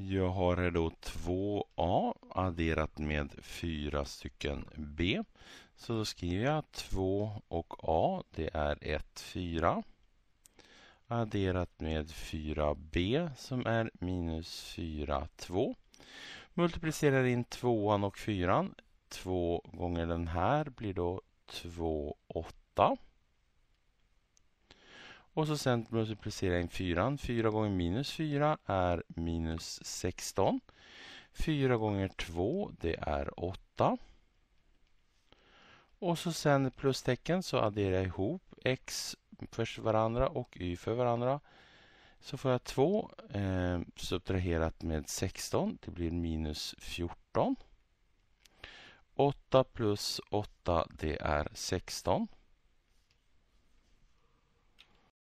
Jag har här då 2a adderat med fyra stycken b. Så då skriver jag 2 och a, det är 1, 4. Adderat med 4b som är minus 4, 2. Multiplicerar in 2an och 4an. 2 gånger den här blir då 2, 8. Och så sen multiplicera in 4. 4 gånger minus 4 är minus 16. 4 gånger 2 det är 8. Och så sen plustecken så adderar jag ihop x för varandra och y för varandra. Så får jag 2 eh, subtraherat med 16. Det blir minus 14. 8 plus 8 det är 16.